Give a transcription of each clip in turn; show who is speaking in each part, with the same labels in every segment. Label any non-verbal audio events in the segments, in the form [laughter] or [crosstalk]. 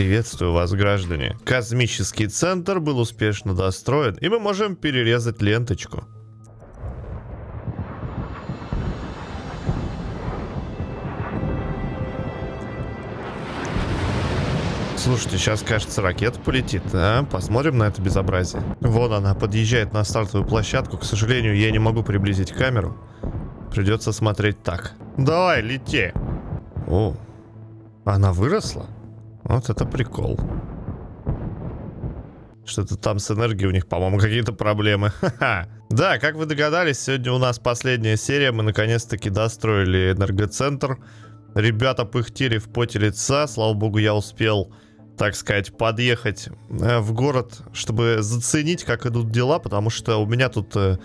Speaker 1: Приветствую вас, граждане. Космический центр был успешно достроен, и мы можем перерезать ленточку. Слушайте, сейчас, кажется, ракета полетит. А? Посмотрим на это безобразие. Вон она, подъезжает на стартовую площадку. К сожалению, я не могу приблизить камеру. Придется смотреть так. Давай, лети. О, она выросла? Вот это прикол. Что-то там с энергией у них, по-моему, какие-то проблемы. [laughs] да, как вы догадались, сегодня у нас последняя серия. Мы наконец-таки достроили энергоцентр. Ребята пыхтели в поте лица. Слава богу, я успел, так сказать, подъехать э, в город, чтобы заценить, как идут дела, потому что у меня тут э,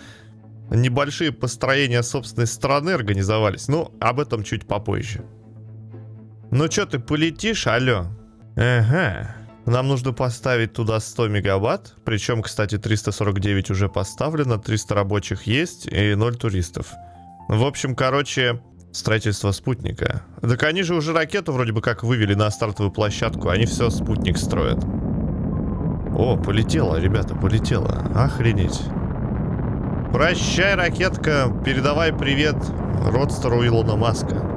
Speaker 1: небольшие построения собственной страны организовались. Ну, об этом чуть попозже. Ну что ты полетишь, алё? Ага. Нам нужно поставить туда 100 мегаватт. Причем, кстати, 349 уже поставлено, 300 рабочих есть и 0 туристов. В общем, короче, строительство спутника. Так они же уже ракету вроде бы как вывели на стартовую площадку. Они все спутник строят. О, полетела, ребята, полетела. Охренеть. Прощай, ракетка. Передавай привет родстеру Илона Маска.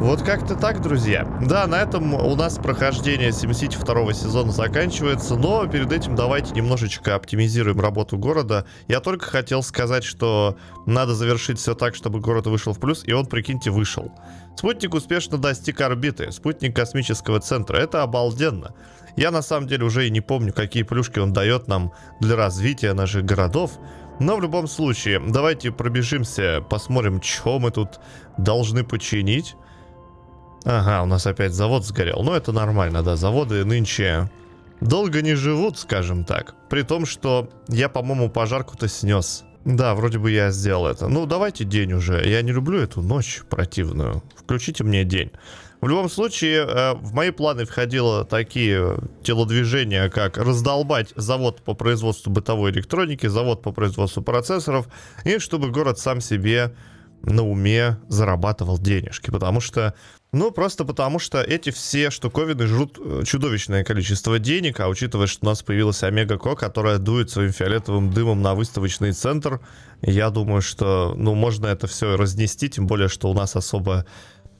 Speaker 1: Вот как-то так, друзья. Да, на этом у нас прохождение SimCity второго сезона заканчивается, но перед этим давайте немножечко оптимизируем работу города. Я только хотел сказать, что надо завершить все так, чтобы город вышел в плюс, и он, прикиньте, вышел. Спутник успешно достиг орбиты, спутник космического центра. Это обалденно. Я на самом деле уже и не помню, какие плюшки он дает нам для развития наших городов. Но в любом случае, давайте пробежимся, посмотрим, что мы тут должны починить. Ага, у нас опять завод сгорел. Но ну, это нормально, да, заводы нынче долго не живут, скажем так. При том, что я, по-моему, пожарку-то снес. Да, вроде бы я сделал это. Ну, давайте день уже. Я не люблю эту ночь противную. Включите мне день. В любом случае, э, в мои планы входило такие телодвижения, как раздолбать завод по производству бытовой электроники, завод по производству процессоров, и чтобы город сам себе на уме зарабатывал денежки, потому что ну, просто потому что эти все штуковины жрут э, чудовищное количество денег, а учитывая, что у нас появилась Омега-Ко, которая дует своим фиолетовым дымом на выставочный центр, я думаю, что, ну, можно это все разнести, тем более, что у нас особо,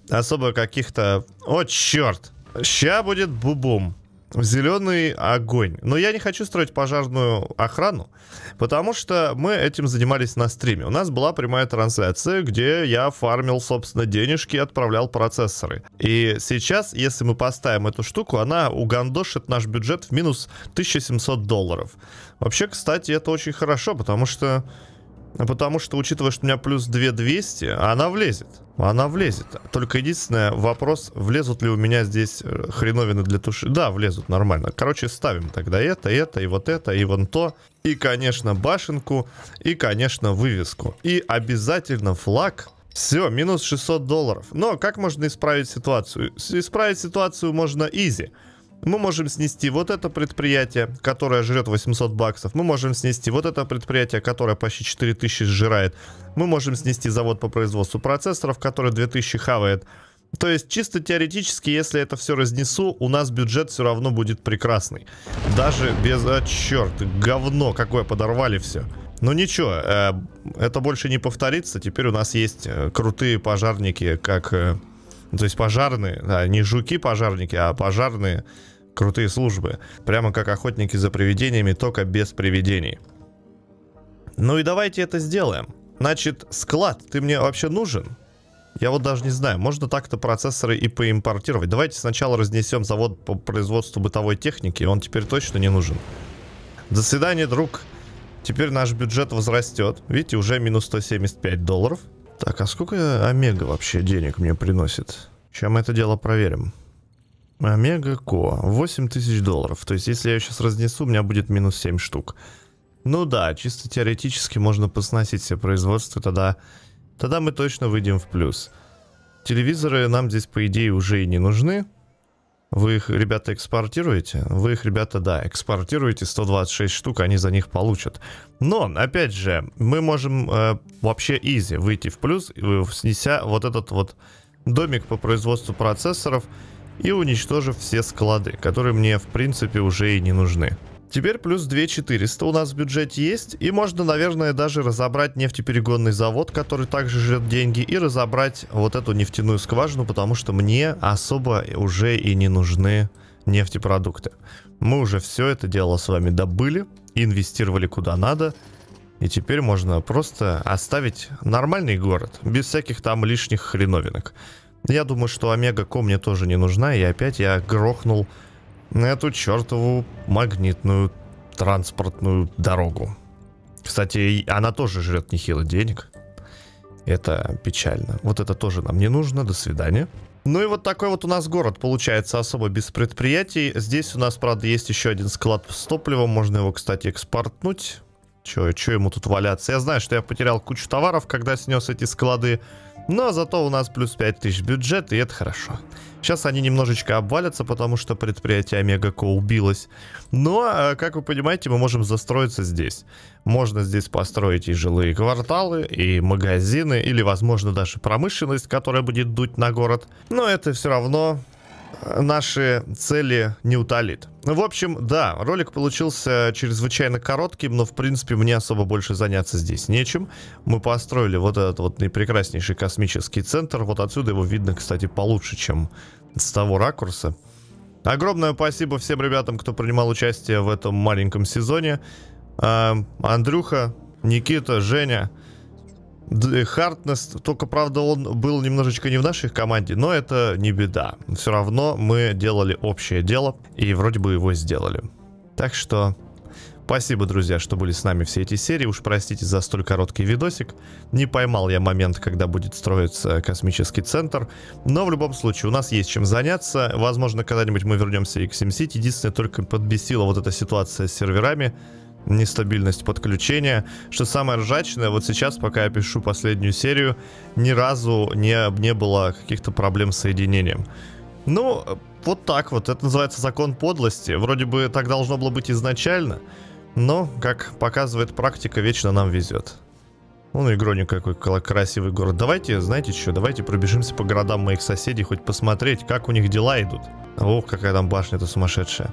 Speaker 1: особо каких-то... О, черт! Ща будет бубум зеленый огонь. Но я не хочу строить пожарную охрану, потому что мы этим занимались на стриме. У нас была прямая трансляция, где я фармил, собственно, денежки и отправлял процессоры. И сейчас, если мы поставим эту штуку, она угандошит наш бюджет в минус 1700 долларов. Вообще, кстати, это очень хорошо, потому что Потому что, учитывая, что у меня плюс 2200, она влезет. Она влезет. Только единственное, вопрос, влезут ли у меня здесь э, хреновины для туши. Да, влезут, нормально. Короче, ставим тогда это, это, и вот это, и вон то. И, конечно, башенку, и, конечно, вывеску. И обязательно флаг. Все, минус 600 долларов. Но как можно исправить ситуацию? Исправить ситуацию можно изи мы можем снести вот это предприятие, которое жрет 800 баксов. Мы можем снести вот это предприятие, которое почти 4000 сжирает. Мы можем снести завод по производству процессоров, который 2000 хавает. То есть чисто теоретически, если это все разнесу, у нас бюджет все равно будет прекрасный. Даже без... А, черт, говно какое подорвали все. Но ну ничего, э, это больше не повторится. Теперь у нас есть э, крутые пожарники, как... Э, то есть пожарные, да, не жуки-пожарники, а пожарные Крутые службы. Прямо как охотники за привидениями, только без привидений. Ну и давайте это сделаем. Значит, склад, ты мне вообще нужен? Я вот даже не знаю, можно так-то процессоры и поимпортировать. Давайте сначала разнесем завод по производству бытовой техники, он теперь точно не нужен. До свидания, друг. Теперь наш бюджет возрастет. Видите, уже минус 175 долларов. Так, а сколько Омега вообще денег мне приносит? Сейчас мы это дело проверим? Омега Ко. 8 тысяч долларов. То есть, если я ее сейчас разнесу, у меня будет минус 7 штук. Ну да, чисто теоретически можно посносить все производства. тогда, тогда мы точно выйдем в плюс. Телевизоры нам здесь, по идее, уже и не нужны. Вы их, ребята, экспортируете? Вы их, ребята, да, экспортируете 126 штук, они за них получат. Но, опять же, мы можем э, вообще изи выйти в плюс, э, снеся вот этот вот домик по производству процессоров – и уничтожив все склады, которые мне в принципе уже и не нужны. Теперь плюс 2400 у нас в бюджете есть, и можно, наверное, даже разобрать нефтеперегонный завод, который также жрет деньги, и разобрать вот эту нефтяную скважину, потому что мне особо уже и не нужны нефтепродукты. Мы уже все это дело с вами добыли, инвестировали куда надо, и теперь можно просто оставить нормальный город, без всяких там лишних хреновинок. Я думаю, что омега-ко мне тоже не нужна, и опять я грохнул на эту чертову магнитную транспортную дорогу. Кстати, она тоже жрет нехило денег. Это печально. Вот это тоже нам не нужно. До свидания. Ну и вот такой вот у нас город получается особо без предприятий. Здесь у нас, правда, есть еще один склад с топливом. Можно его, кстати, экспортнуть. Че, че ему тут валяться? Я знаю, что я потерял кучу товаров, когда снес эти склады. Но зато у нас плюс 5000 бюджет, и это хорошо. Сейчас они немножечко обвалятся, потому что предприятие Омега Ко убилось. Но, э, как вы понимаете, мы можем застроиться здесь. Можно здесь построить и жилые кварталы, и магазины, или, возможно, даже промышленность, которая будет дуть на город. Но это все равно наши цели не утолит. Ну, в общем, да, ролик получился чрезвычайно коротким, но, в принципе, мне особо больше заняться здесь нечем. Мы построили вот этот вот наипрекраснейший космический центр. Вот отсюда его видно, кстати, получше, чем с того ракурса. Огромное спасибо всем ребятам, кто принимал участие в этом маленьком сезоне. А, Андрюха, Никита, Женя — Э, Хартнес, только правда он был немножечко не в нашей команде, но это не беда. Все равно мы делали общее дело и вроде бы его сделали. Так что спасибо, друзья, что были с нами все эти серии. Уж простите за столь короткий видосик. Не поймал я момент, когда будет строиться космический центр. Но в любом случае у нас есть чем заняться. Возможно, когда-нибудь мы вернемся и к SimCity. Единственное, только подбесила вот эта ситуация с серверами нестабильность подключения. Что самое ржачное, вот сейчас, пока я пишу последнюю серию, ни разу не, не было каких-то проблем с соединением. Ну, вот так вот. Это называется закон подлости. Вроде бы так должно было быть изначально, но, как показывает практика, вечно нам везет. Ну и какой красивый город. Давайте, знаете что, давайте пробежимся по городам моих соседей, хоть посмотреть, как у них дела идут. Ох, какая там башня-то сумасшедшая.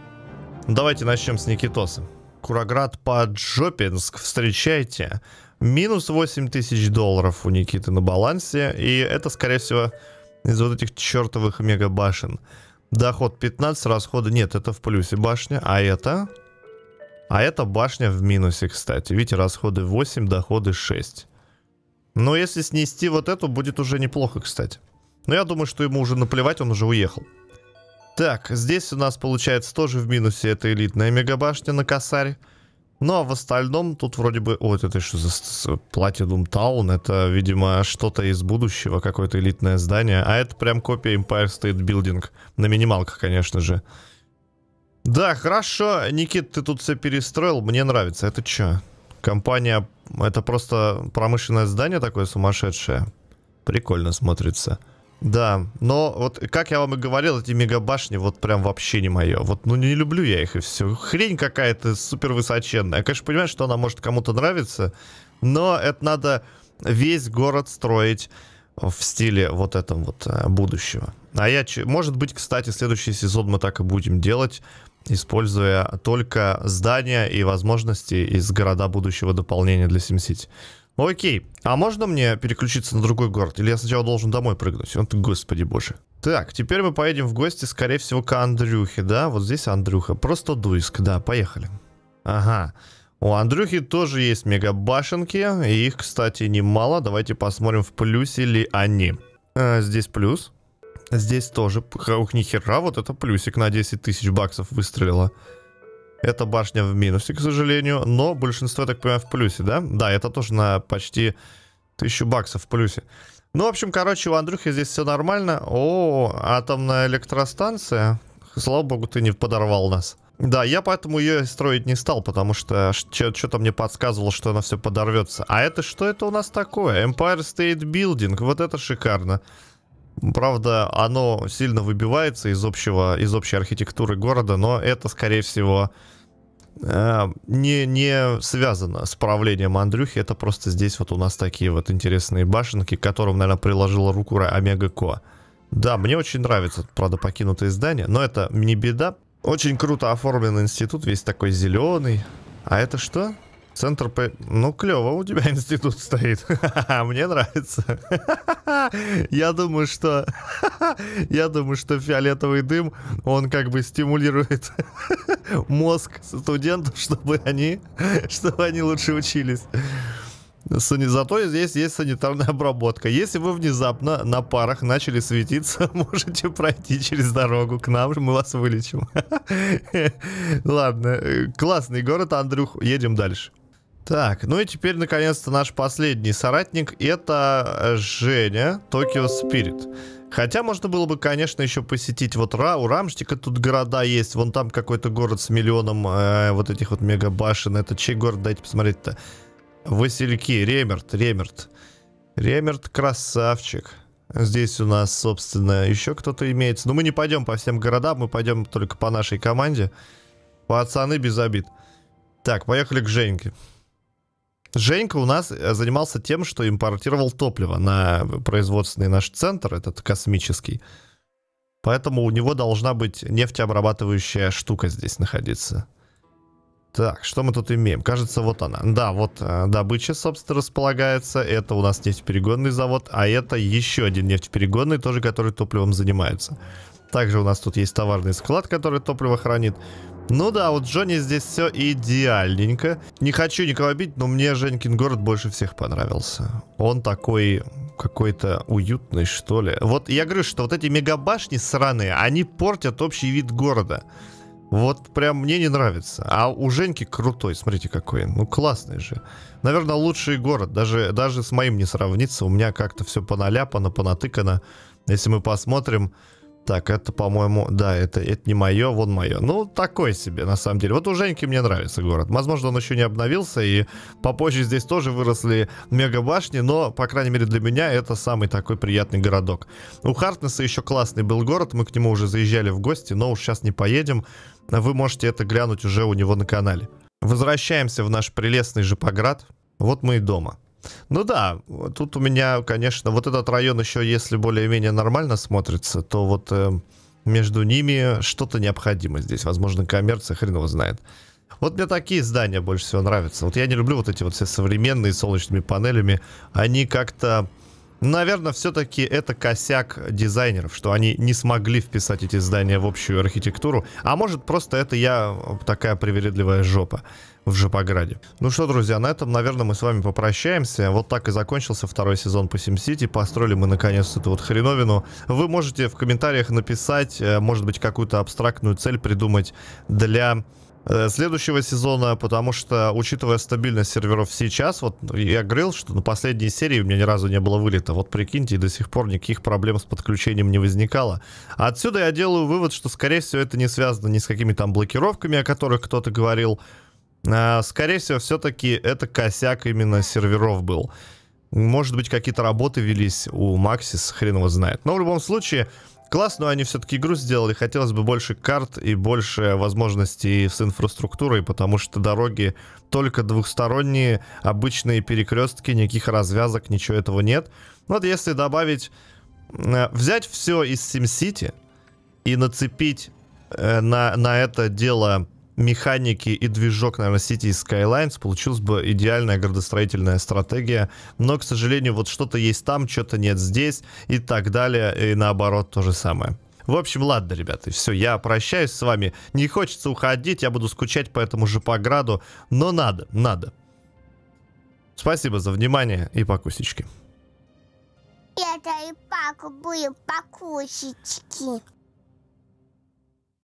Speaker 1: Давайте начнем с Никитоса. Кураград под Жопинск. Встречайте. Минус 8 тысяч долларов у Никиты на балансе. И это, скорее всего, из вот этих чертовых мегабашен. Доход 15, расходы нет, это в плюсе башня. А это? А это башня в минусе, кстати. Видите, расходы 8, доходы 6. Но если снести вот эту, будет уже неплохо, кстати. Но я думаю, что ему уже наплевать, он уже уехал. Так, здесь у нас получается тоже в минусе эта элитная мегабашня на косарь. Ну а в остальном тут вроде бы... вот это что за Платинум Таун? Это, видимо, что-то из будущего, какое-то элитное здание. А это прям копия Empire State Building. На минималках, конечно же. Да, хорошо. Никит, ты тут все перестроил. Мне нравится. Это что? Компания... Это просто промышленное здание такое сумасшедшее. Прикольно смотрится. Да, но вот, как я вам и говорил, эти мегабашни вот прям вообще не мое. Вот, ну не люблю я их и все. Хрень какая-то супер высоченная. Я, конечно, понимаю, что она может кому-то нравиться, но это надо весь город строить в стиле вот этом вот э, будущего. А я, может быть, кстати, следующий сезон мы так и будем делать, используя только здания и возможности из города будущего дополнения для SimCity. Ну, окей, а можно мне переключиться на другой город? Или я сначала должен домой прыгнуть? Он, ну, господи боже. Так, теперь мы поедем в гости, скорее всего, к Андрюхе, да? Вот здесь Андрюха. Просто Дуиск, да, поехали. Ага. У Андрюхи тоже есть мегабашенки, и их, кстати, немало. Давайте посмотрим, в плюсе ли они. А, здесь плюс. Здесь тоже. Ух, ни хера, вот это плюсик на 10 тысяч баксов выстрелила. Эта башня в минусе, к сожалению, но большинство, так понимаю, в плюсе, да? Да, это тоже на почти тысячу баксов в плюсе. Ну, в общем, короче, у Андрюхи здесь все нормально. О, атомная электростанция. Слава богу, ты не подорвал нас. Да, я поэтому ее строить не стал, потому что что-то мне подсказывало, что она все подорвется. А это что это у нас такое? Empire State Building. Вот это шикарно. Правда, оно сильно выбивается из, общего, из общей архитектуры города, но это, скорее всего, э, не, не связано с правлением Андрюхи, это просто здесь вот у нас такие вот интересные башенки, к которым, наверное, приложила руку Омега Ко. Да, мне очень нравится, правда, покинутое здание, но это не беда. Очень круто оформлен институт, весь такой зеленый. А это что? Центр по... Ну, клево у тебя [laughs] институт стоит. [laughs] Мне нравится. [laughs] Я думаю, что... Я думаю, что фиолетовый дым, он как бы стимулирует мозг студентов, чтобы они... Чтобы они лучше учились. Зато здесь есть санитарная обработка. Если вы внезапно на парах начали светиться, можете пройти через дорогу к нам, мы вас вылечим. Ладно, э, классный город, Андрюх, едем дальше. Так, ну и теперь, наконец-то, наш последний соратник — это э, Женя, Токио Спирит. Хотя можно было бы, конечно, еще посетить вот Ра, у Рамштика тут города есть, вон там какой-то город с миллионом э, вот этих вот мегабашен, это чей город, дайте посмотреть-то. Васильки, Ремерт, Ремерт. Ремерт красавчик. Здесь у нас, собственно, еще кто-то имеется. Но мы не пойдем по всем городам, мы пойдем только по нашей команде. Пацаны без обид. Так, поехали к Женьке. Женька у нас э, занимался тем, что импортировал топливо на производственный наш центр, этот космический. Поэтому у него должна быть нефтеобрабатывающая штука здесь находиться. Так, что мы тут имеем? Кажется, вот она. Да, вот э, добыча, собственно, располагается. Это у нас нефтеперегонный завод, а это еще один нефтеперегонный, тоже который топливом занимается. Также у нас тут есть товарный склад, который топливо хранит. Ну да, вот Джонни здесь все идеальненько. Не хочу никого бить, но мне Женькин город больше всех понравился. Он такой какой-то уютный, что ли. Вот я говорю, что вот эти мегабашни сраные, они портят общий вид города. Вот прям мне не нравится. А у Женьки крутой, смотрите какой. Ну классный же. Наверное, лучший город. Даже, даже с моим не сравнится. У меня как-то все поналяпано, понатыкано. Если мы посмотрим, так, это, по-моему, да, это, это не мое, вон мое. Ну, такой себе, на самом деле. Вот у Женьки мне нравится город. Возможно, он еще не обновился, и попозже здесь тоже выросли мегабашни, но, по крайней мере, для меня это самый такой приятный городок. У Хартнеса еще классный был город, мы к нему уже заезжали в гости, но уж сейчас не поедем. Вы можете это глянуть уже у него на канале. Возвращаемся в наш прелестный Жипоград. Вот мы и дома. Ну да, тут у меня, конечно, вот этот район еще, если более-менее нормально смотрится, то вот э, между ними что-то необходимо здесь. Возможно, коммерция хрен его знает. Вот мне такие здания больше всего нравятся. Вот я не люблю вот эти вот все современные солнечными панелями. Они как-то... Наверное, все-таки это косяк дизайнеров, что они не смогли вписать эти здания в общую архитектуру. А может, просто это я э, такая привередливая жопа в Жопограде. Ну что, друзья, на этом, наверное, мы с вами попрощаемся. Вот так и закончился второй сезон по SimCity. Построили мы, наконец, эту вот хреновину. Вы можете в комментариях написать, э, может быть, какую-то абстрактную цель придумать для э, следующего сезона, потому что, учитывая стабильность серверов сейчас, вот я говорил, что на последней серии у меня ни разу не было вылета. Вот прикиньте, до сих пор никаких проблем с подключением не возникало. Отсюда я делаю вывод, что, скорее всего, это не связано ни с какими там блокировками, о которых кто-то говорил, а, скорее всего, все-таки это косяк именно серверов был. Может быть, какие-то работы велись у Максис, хрен его знает. Но в любом случае, классно, они все-таки игру сделали. Хотелось бы больше карт и больше возможностей с инфраструктурой, потому что дороги только двухсторонние, обычные перекрестки, никаких развязок, ничего этого нет. Ну вот если добавить, э, взять все из SimCity и нацепить э, на, на это дело механики и движок, наверное, City Skylines, получилась бы идеальная градостроительная стратегия. Но, к сожалению, вот что-то есть там, что-то нет здесь и так далее. И наоборот, то же самое. В общем, ладно, ребята, все, я прощаюсь с вами. Не хочется уходить, я буду скучать по этому же пограду, но надо, надо. Спасибо за внимание и покусички. Это и паку были покусички.